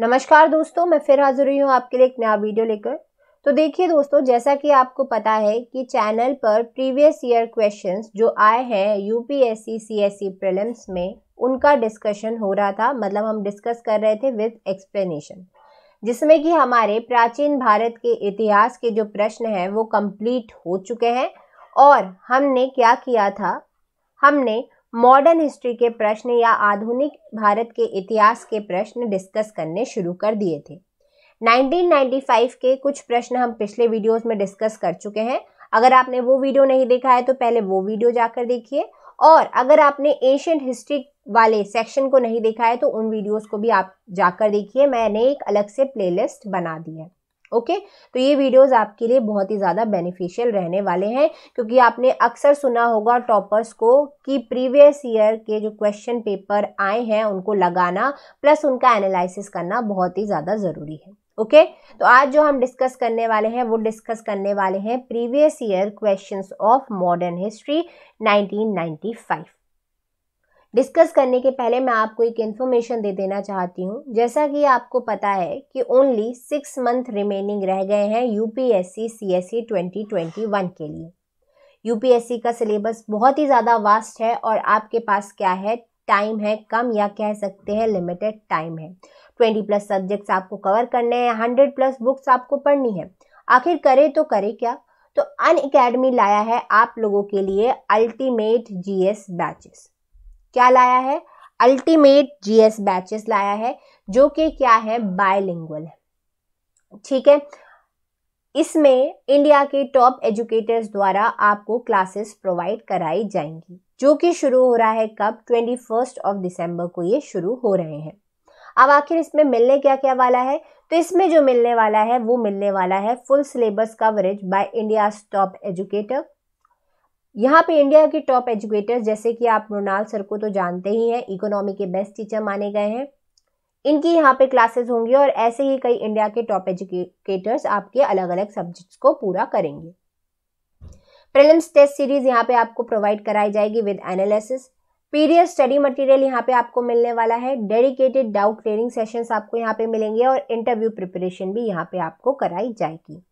नमस्कार दोस्तों मैं फिर हाजिर हुई हूँ आपके लिए एक नया वीडियो लेकर तो देखिए दोस्तों जैसा कि आपको पता है कि चैनल पर प्रीवियस ईयर क्वेश्चंस जो आए हैं यूपीएससी सीएससी प्रीलिम्स में उनका डिस्कशन हो रहा था मतलब हम डिस्कस कर रहे थे विद एक्सप्लेनेशन जिसमें कि हमारे प्राचीन भारत के इतिहास के जो प्रश्न हैं वो कंप्लीट हो चुके हैं और हमने क्या किया था हमने मॉडर्न हिस्ट्री के प्रश्न या आधुनिक भारत के इतिहास के प्रश्न डिस्कस करने शुरू कर दिए थे 1995 के कुछ प्रश्न हम पिछले वीडियोस में डिस्कस कर चुके हैं अगर आपने वो वीडियो नहीं देखा है तो पहले वो वीडियो जाकर देखिए और अगर आपने एशियंट हिस्ट्री वाले सेक्शन को नहीं देखा है तो उन वीडियोस को भी आप जाकर देखिए मैंने एक अलग से प्लेलिस्ट बना दी है ओके okay? तो ये वीडियोस आपके लिए बहुत ही ज़्यादा बेनिफिशियल रहने वाले हैं क्योंकि आपने अक्सर सुना होगा टॉपर्स को कि प्रीवियस ईयर के जो क्वेश्चन पेपर आए हैं उनको लगाना प्लस उनका एनालिसिस करना बहुत ही ज़्यादा ज़रूरी है ओके okay? तो आज जो हम डिस्कस करने वाले हैं वो डिस्कस करने वाले हैं previous year questions of modern history 1995 discuss करने के पहले मैं आपको एक इन्फॉर्मेशन दे देना चाहती हूँ जैसा कि आपको पता है कि ओनली सिक्स मंथ रिमेनिंग रह गए हैं U P S S C C C twenty twenty one के लिए यूपीएससी का सिलेबस बहुत ही ज़्यादा वास्ट है और आपके पास क्या है टाइम है कम या कह सकते हैं लिमिटेड टाइम है ट्वेंटी प्लस सब्जेक्ट्स आपको कवर करने हैं हंड्रेड प्लस बुक्स आपको पढ़नी है आखिर करे तो करे क्या तो अन अकेडमी लाया है आप लोगों के लिए अल्टीमेट जीएस बैचेस क्या लाया है अल्टीमेट जीएस बैचेस लाया है जो कि क्या है बायलिंगुअल है ठीक है इसमें इंडिया के टॉप एजुकेटर्स द्वारा आपको क्लासेस प्रोवाइड कराई जाएंगी जो कि शुरू हो रहा है कब ट्वेंटी फर्स्ट ऑफ दिसंबर को ये शुरू हो रहे हैं अब आखिर इसमें मिलने क्या क्या वाला है तो इसमें जो मिलने वाला है वो मिलने वाला है full syllabus coverage by India top educator यहाँ पे इंडिया के टॉप एजुकेटर्स जैसे कि आप मृणाल सर को तो जानते ही हैं इकोनॉमी के बेस्ट टीचर माने गए हैं इनकी यहाँ पे क्लासेस होंगी और ऐसे ही कई इंडिया के टॉप एजुकेटर्स आपके अलग अलग सब्जेक्ट्स को पूरा करेंगे प्रीलिम्स टेस्ट सीरीज यहाँ पे आपको प्रोवाइड कराई जाएगी with analysis period study material यहाँ पे आपको मिलने वाला है डेडिकेटेड डाउट क्लियरिंग सेशंस आपको यहाँ पे मिलेंगे और इंटरव्यू प्रिपरेशन भी यहाँ पे आपको कराई जाएगी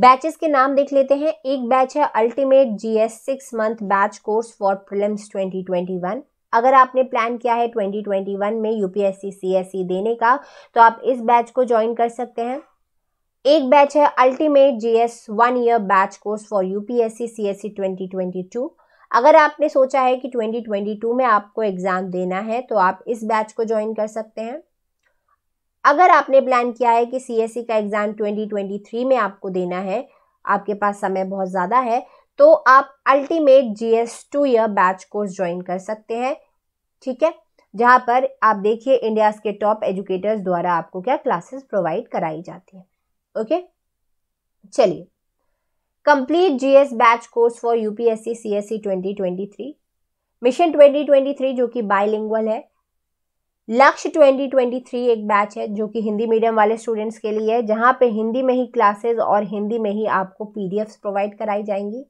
बैचेस के नाम देख लेते हैं एक बैच है ultimate GS six month batch course for prelims 2021 अगर आपने प्लान किया है 2021 में यूपीएससी सीएससी e देने का तो आप इस बैच को ज्वाइन कर सकते हैं एक बैच है ultimate GS one year batch course for UPSC twenty two अगर आपने सोचा है कि 2022 में आपको एग्ज़ाम देना है तो आप इस बैच को ज्वाइन कर सकते हैं अगर आपने प्लान किया है कि सी e का एग्ज़ाम 2023 में आपको देना है आपके पास समय बहुत ज़्यादा है तो आप ultimate G S two year batch course join कर सकते हैं ठीक है जहाँ पर आप देखिए इंडिया के टॉप एजुकेटर्स द्वारा आपको क्या क्लासेस प्रोवाइड कराई जाती है ओके चलिए complete GS batch course for UPSC CSC 2023 mission 2023 जो कि बाइलिंगुअल है लक्ष्य 2023 एक बैच है जो कि हिंदी मीडियम वाले स्टूडेंट्स के लिए है जहाँ पे हिंदी में ही क्लासेस और हिंदी में ही आपको पीडीएफ्स प्रोवाइड कराई जाएंगी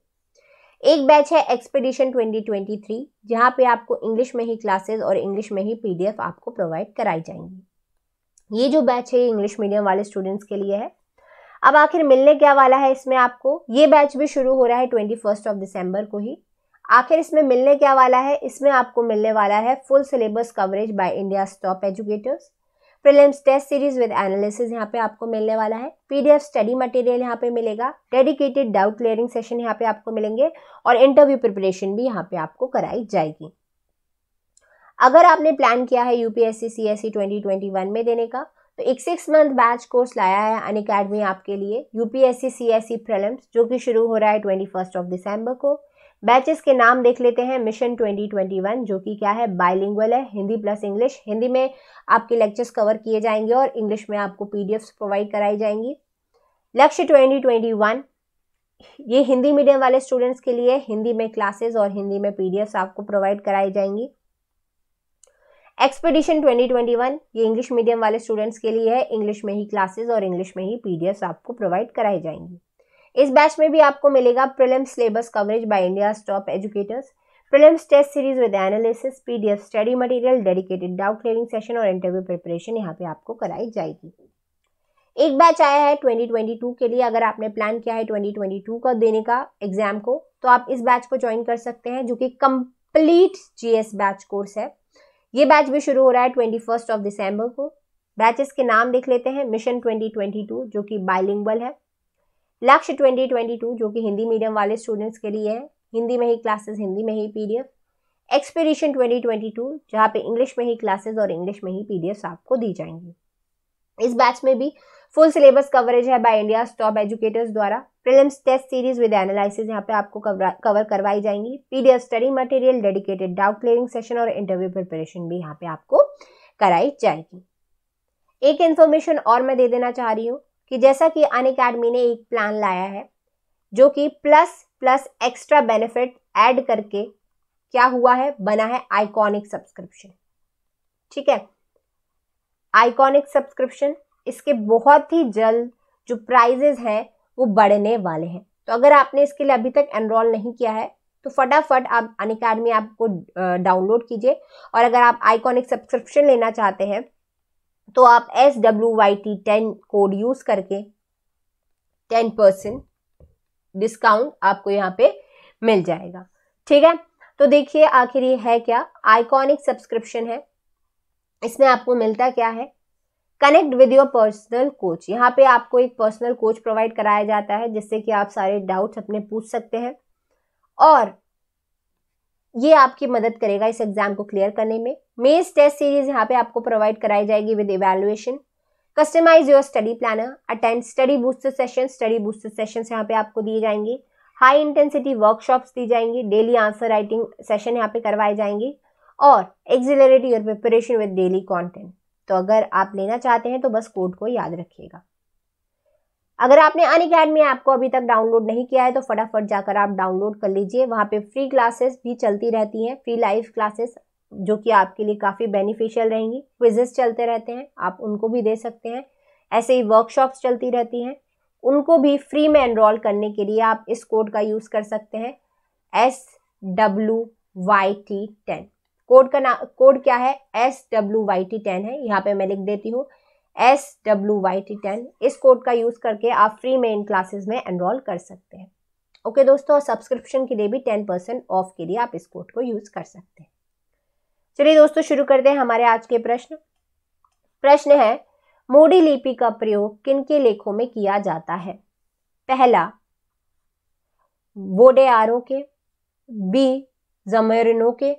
एक बैच है एक्सपेडिशन 2023 जहाँ पे आपको इंग्लिश में ही क्लासेस और इंग्लिश में ही पीडीएफ आपको प्रोवाइड कराई जाएंगी ये जो बैच है ये इंग्लिश मीडियम वाले स्टूडेंट्स के लिए है अब आखिर मिलने क्या वाला है इसमें आपको ये बैच भी शुरू हो रहा है ट्वेंटी ऑफ दिसंबर को ही आखिर इसमें मिलने क्या वाला है इसमें आपको मिलने वाला है full syllabus coverage by India top educators prelims test series with analysis यहाँ पे आपको मिलने वाला है पीडीएफ स्टडी मटेरियल यहाँ पे मिलेगा डेडिकेटेड डाउट क्लियरिंग सेशन यहाँ पे आपको मिलेंगे और इंटरव्यू प्रिपरेशन भी यहाँ पे आपको कराई जाएगी अगर आपने प्लान किया है यूपीएससी सी एस में देने का तो एक सिक्स मंथ बैच कोर्स लाया है अन अकेडमी आपके लिए यूपीएससी सी एस जो कि शुरू हो रहा है ट्वेंटी ऑफ दिसंबर को बैचेस के नाम देख लेते हैं मिशन 2021 जो कि क्या है बाइलिंगुअल है हिंदी प्लस इंग्लिश हिंदी में आपके लेक्चर्स कवर किए जाएंगे और इंग्लिश में आपको पीडीएफ्स प्रोवाइड कराई जाएंगी लक्ष्य 2021 ये हिंदी मीडियम वाले स्टूडेंट्स के लिए हिंदी में क्लासेस और हिंदी में पीडीएफ्स आपको प्रोवाइड कराई जाएंगी एक्सपेडिशन 2021 ये इंग्लिश मीडियम वाले स्टूडेंट्स के लिए है इंग्लिश में ही क्लासेस और इंग्लिश में ही पीडीएफ्स आपको प्रोवाइड कराई जाएंगी इस बैच में भी आपको मिलेगा prelim syllabus coverage by India top educators prelims test series with analysis PDF study material dedicated doubt clearing session और इंटरव्यू प्रिपरेशन यहाँ पे आपको कराई जाएगी एक बैच आया है 2022 के लिए अगर आपने प्लान किया है 2022 का देने का एग्जाम को तो आप इस बैच को ज्वाइन कर सकते हैं जो कि कंप्लीट जीएस बैच कोर्स है ये बैच भी शुरू हो रहा है ट्वेंटी ऑफ दिसंबर को बैचेस के नाम देख लेते हैं मिशन 2022 जो कि बाइलिंगल है लक्ष्य ट्वेंटी ट्वेंटी टू जो कि हिंदी मीडियम वाले स्टूडेंट्स के लिए है हिंदी में ही क्लासेस हिंदी में ही PDF expedition twenty twenty two जहाँ पे इंग्लिश में ही क्लासेस और इंग्लिश में ही पीडीएफ आपको दी जाएंगी इस बैच में भी फुल सिलेबस कवरेज है बाय इंडिया टॉप एजुकेटर्स द्वारा prelims test series with analysis यहाँ पे आपको कवर करवाई जाएंगी PDF study material dedicated doubt clearing session और इंटरव्यू प्रिपरेशन भी यहाँ पे आपको कराई जाएगी एक इन्फॉर्मेशन और मैं दे देना चाह रही हूँ कि जैसा कि अन अकेडमी ने एक प्लान लाया है जो कि plus plus extra benefit add करके क्या हुआ है बना है आइकॉनिक सब्सक्रिप्शन ठीक है आइकॉनिक सब्सक्रिप्शन इसके बहुत ही जल्द जो प्राइजेज हैं वो बढ़ने वाले हैं तो अगर आपने इसके लिए अभी तक एनरोल नहीं किया है तो फटाफट आप अन अकेडमी ऐप को डाउनलोड कीजिए और अगर आप आइकॉनिक सब्सक्रिप्शन लेना चाहते हैं तो आप S W Y T ten code use करके टेन परसेंट डिस्काउंट आपको यहाँ पे मिल जाएगा ठीक है तो देखिए आखिर ये है क्या आइकॉनिक सब्सक्रिप्शन है इसमें आपको मिलता क्या है connect with your personal coach यहाँ पे आपको एक पर्सनल कोच प्रोवाइड कराया जाता है जिससे कि आप सारे डाउट्स अपने पूछ सकते हैं और ये आपकी मदद करेगा इस एग्जाम को क्लियर करने में मेज टेस्ट सीरीज यहाँ पे आपको प्रोवाइड कराई जाएगी with evaluation customise your study planner attend study booster session study booster session यहाँ पे आपको दिए जाएंगे हाई इंटेंसिटी वर्कशॉप्स दी जाएंगी डेली आंसर राइटिंग सेशन यहाँ पे करवाए जाएंगे और accelerate your preparation with daily content तो अगर आप लेना चाहते हैं तो बस कोड को याद रखिएगा अगर आपने अन अकेडमी ऐप को अभी तक डाउनलोड नहीं किया है तो फटाफट जाकर आप डाउनलोड कर लीजिए वहाँ पे फ्री क्लासेस भी चलती रहती हैं फ्री लाइव क्लासेस जो कि आपके लिए काफ़ी बेनिफिशियल रहेंगी क्विजेस चलते रहते हैं आप उनको भी दे सकते हैं ऐसे ही वर्कशॉप्स चलती रहती हैं उनको भी फ्री में एनरोल करने के लिए आप इस कोड का यूज़ कर सकते हैं S W Y T ten code का ना कोड क्या है S W Y T ten है यहाँ पे मैं लिख देती हूँ S W Y T ten इस कोड का यूज़ करके आप फ्री में इन क्लासेस में एनरोल कर सकते हैं ओके okay, दोस्तों सब्सक्रिप्शन के लिए भी टेन परसेंट ऑफ के लिए आप इस कोड को यूज़ कर सकते हैं चलिए दोस्तों शुरू करते हैं हमारे आज के प्रश्न प्रश्न है मोडी लिपि का प्रयोग किन के लेखों में किया जाता है पहला वोडेआरों के बी जमेरनों के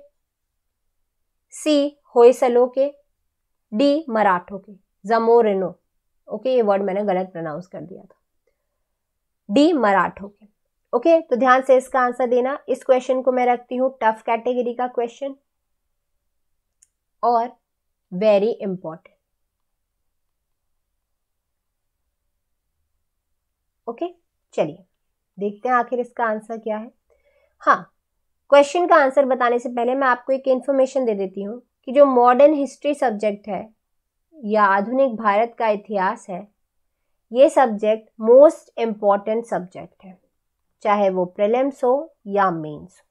सी होयसलों के डी मराठों के जमोरेनो ओके ये वर्ड मैंने गलत प्रोनाउंस कर दिया था डी मराठो के ओके तो ध्यान से इसका आंसर देना इस क्वेश्चन को मैं रखती हूं टफ कैटेगरी का क्वेश्चन और वेरी इंपॉर्टेंट ओके चलिए देखते हैं आखिर इसका आंसर क्या है हाँ क्वेश्चन का आंसर बताने से पहले मैं आपको एक इन्फॉर्मेशन दे देती हूँ कि जो मॉडर्न हिस्ट्री सब्जेक्ट है या आधुनिक भारत का इतिहास है ये सब्जेक्ट मोस्ट इम्पॉर्टेंट सब्जेक्ट है चाहे वो प्रिलिम्स हो या मेंस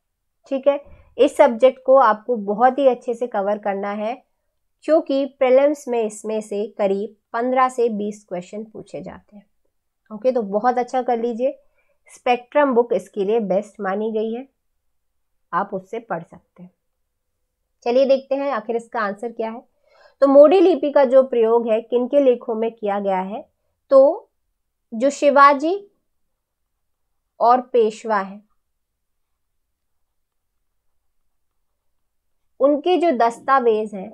ठीक है इस सब्जेक्ट को आपको बहुत ही अच्छे से कवर करना है क्योंकि प्रिलिम्स में इसमें से करीब पंद्रह से बीस क्वेश्चन पूछे जाते हैं ओके okay, तो बहुत अच्छा कर लीजिए स्पेक्ट्रम बुक इसके लिए बेस्ट मानी गई है आप उससे पढ़ सकते हैं चलिए देखते हैं आखिर इसका आंसर क्या है तो मोडी लिपि का जो प्रयोग है किनके लेखों में किया गया है तो जो शिवाजी और पेशवा है उनके जो दस्तावेज हैं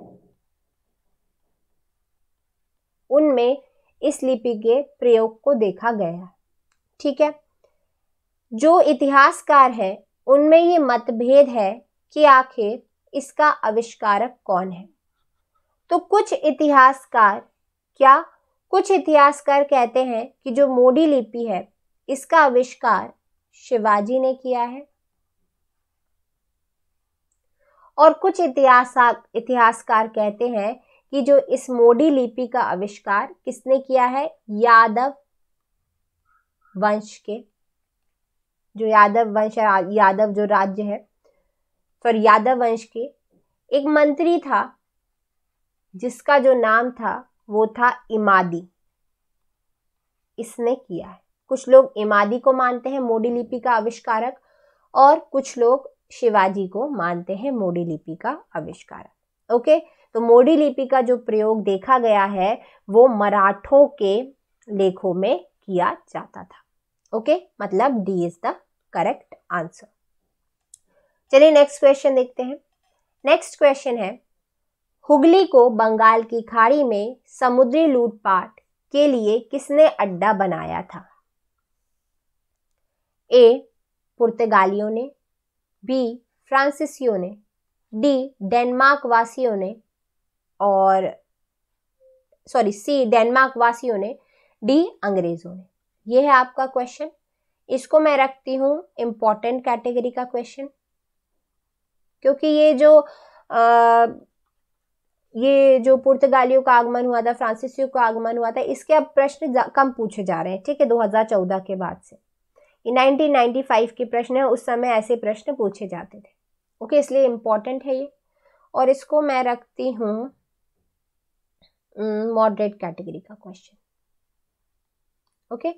उनमें इस लिपि के प्रयोग को देखा गया ठीक है जो इतिहासकार है उनमें ये मतभेद है कि आखिर इसका आविष्कारक कौन है तो कुछ इतिहासकार क्या कुछ इतिहासकार कहते हैं कि जो मोडी लिपि है इसका आविष्कार शिवाजी ने किया है और कुछ इतिहास इतिहासकार कहते हैं कि जो इस मोडी लिपि का आविष्कार किसने किया है यादव वंश के जो यादव वंश यादव जो राज्य है सॉरी यादव वंश के एक मंत्री था जिसका जो नाम था वो था इमादी इसने किया है कुछ लोग इमादी को मानते हैं मोडी लिपि का आविष्कारक और कुछ लोग शिवाजी को मानते हैं मोडी लिपि का आविष्कारक ओके तो मोडी लिपि का जो प्रयोग देखा गया है वो मराठों के लेखों में किया जाता था ओके मतलब D is the correct answer चलिए नेक्स्ट क्वेश्चन देखते हैं नेक्स्ट क्वेश्चन है हुगली को बंगाल की खाड़ी में समुद्री लूटपाट के लिए किसने अड्डा बनाया था ए पुर्तगालियों ने बी फ्रांसीसियों ने डी डेनमार्क वासियों ने और सॉरी सी डेनमार्क वासियों ने डी अंग्रेज़ों ने यह है आपका क्वेश्चन इसको मैं रखती हूँ इंपॉर्टेंट कैटेगरी का क्वेश्चन क्योंकि ये जो आ, ये जो पुर्तगालियों का आगमन हुआ था फ्रांसीसियों का आगमन हुआ था इसके अब प्रश्न कम पूछे जा रहे हैं ठीक है 2014 के बाद से ये 1995 के प्रश्न है उस समय ऐसे प्रश्न पूछे जाते थे ओके इसलिए इम्पोर्टेंट है ये और इसको मैं रखती हूँ मॉडरेट कैटेगरी का क्वेश्चन ओके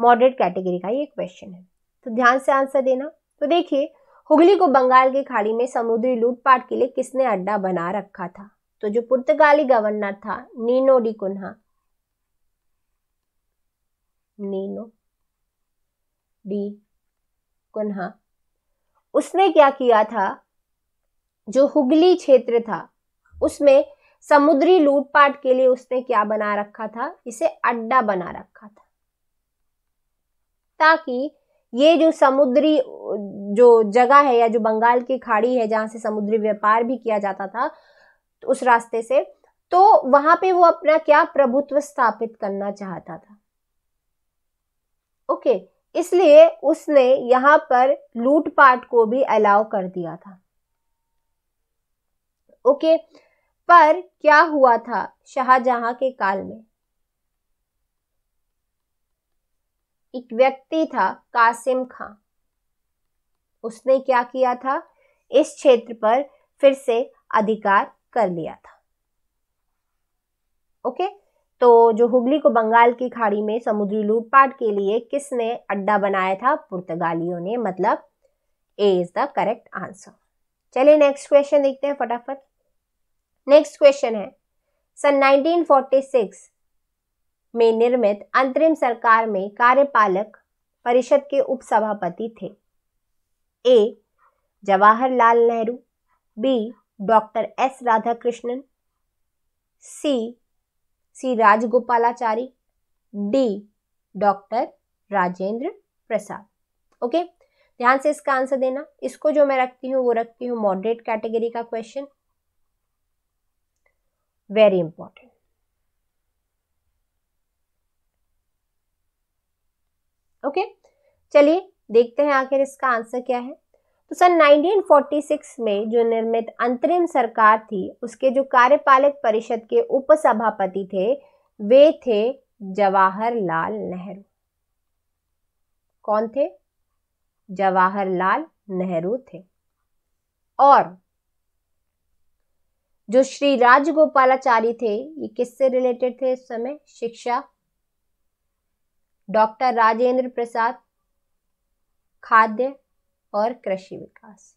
मॉडरेट कैटेगरी का ये क्वेश्चन है तो ध्यान से आंसर देना तो देखिए हुगली को बंगाल की खाड़ी में समुद्री लूटपाट के लिए किसने अड्डा बना रखा था तो जो पुर्तगाली गवर्नर था Nuno da Cunha Nuno da Cunha उसने क्या किया था जो हुगली क्षेत्र था उसमें समुद्री लूटपाट के लिए उसने क्या बना रखा था इसे अड्डा बना रखा था ताकि ये जो समुद्री जो जगह है या जो बंगाल की खाड़ी है जहां से समुद्री व्यापार भी किया जाता था उस रास्ते से तो वहां पे वो अपना क्या प्रभुत्व स्थापित करना चाहता था ओके इसलिए उसने यहां पर लूटपाट को भी अलाउ कर दिया था ओके पर क्या हुआ था शाहजहां के काल में एक व्यक्ति था कासिम खां उसने क्या किया था इस क्षेत्र पर फिर से अधिकार कर लिया था ओके तो जो हुगली को बंगाल की खाड़ी में समुद्री लूटपाट के लिए किसने अड्डा बनाया था पुर्तगालियों ने मतलब A is the correct answer चलिए नेक्स्ट क्वेश्चन देखते हैं फटाफट नेक्स्ट क्वेश्चन है सन 1946 में निर्मित अंतरिम सरकार में कार्यपालक परिषद के उपसभापति थे A Jawaharlal Nehru B doctor S Radhakrishnan C C Rajagopalachari D doctor Rajendra Prasad okay ध्यान से इसका आंसर देना इसको जो मैं रखती हूँ वो रखती हूँ मॉडरेट कैटेगरी का क्वेश्चन वेरी इंपॉर्टेंट ओके चलिए देखते हैं आखिर इसका आंसर क्या है तो सन 1946 में जो निर्मित अंतरिम सरकार थी उसके जो कार्यपालक परिषद के उपसभापति थे वे थे जवाहरलाल नेहरू कौन थे जवाहरलाल नेहरू थे और जो श्री राजगोपालाचारी थे ये किससे रिलेटेड थे इस समय शिक्षा डॉक्टर राजेंद्र प्रसाद खाद्य और कृषि विकास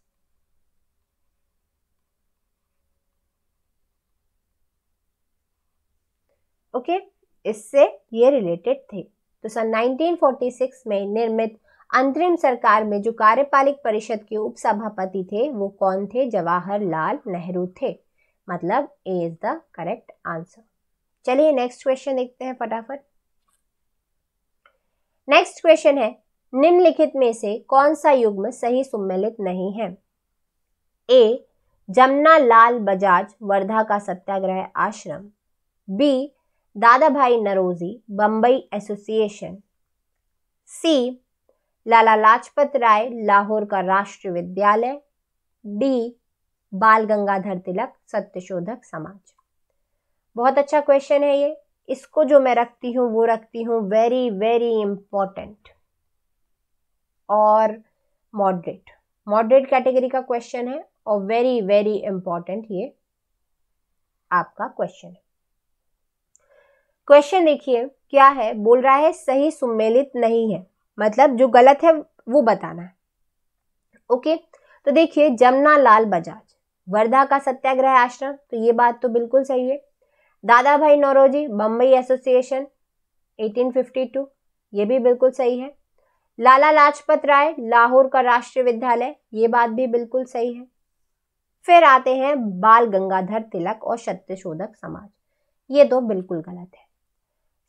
ओके okay? इससे ये रिलेटेड थे तो सन 1946 में निर्मित अंतरिम सरकार में जो कार्यपालिक परिषद के उपसभापति थे वो कौन थे जवाहरलाल नेहरू थे मतलब A is the correct answer चलिए नेक्स्ट क्वेश्चन देखते हैं फटाफट नेक्स्ट क्वेश्चन है निम्नलिखित में से कौन सा युग्म सही सम्मिलित नहीं है ए जमुना लाल बजाज वर्धा का सत्याग्रह आश्रम B Dadabhai Naoroji Bombay association C Lala Lajpat Rai Lahore का राष्ट्रीय विद्यालय डी बाल गंगाधर तिलक सत्यशोधक समाज बहुत अच्छा क्वेश्चन है ये इसको जो मैं रखती हूँ वो रखती हूँ वेरी वेरी इंपॉर्टेंट और मॉडरेट मॉडरेट कैटेगरी का क्वेश्चन है और वेरी वेरी इंपॉर्टेंट ये आपका क्वेश्चन है क्वेश्चन देखिए क्या है बोल रहा है सही सुमेलित नहीं है मतलब जो गलत है वो बताना है ओके तो देखिए जमुना लाल बजाज वर्धा का सत्याग्रह आश्रम तो ये बात तो बिल्कुल सही है दादा भाई नौरोजी बम्बई एसोसिएशन 1852 ये भी बिल्कुल सही है लाला लाजपत राय लाहौर का राष्ट्रीय विद्यालय ये बात भी बिल्कुल सही है फिर आते हैं बाल गंगाधर तिलक और सत्यशोधक समाज ये तो बिल्कुल गलत है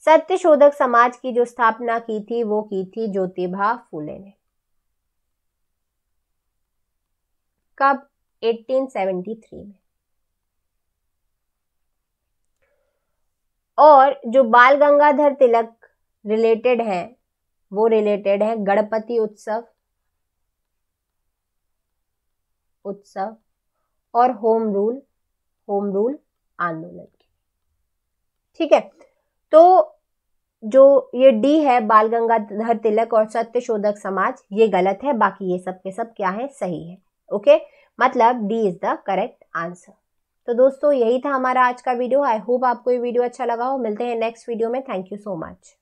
सत्यशोधक समाज की जो स्थापना की थी वो की थी ज्योतिभा फूले ने कब 1873 में और जो बाल गंगाधर तिलक रिलेटेड हैं वो रिलेटेड है गणपति उत्सव उत्सव और होम रूल होम रूल आंदोलन ठीक है तो जो ये डी है बाल गंगाधर तिलक और सत्य शोधक समाज ये गलत है बाकी ये सब के सब क्या है सही है ओके मतलब D is the correct answer तो दोस्तों यही था हमारा आज का वीडियो आई होप आपको ये वीडियो अच्छा लगा हो मिलते हैं नेक्स्ट वीडियो में थैंक यू सो मच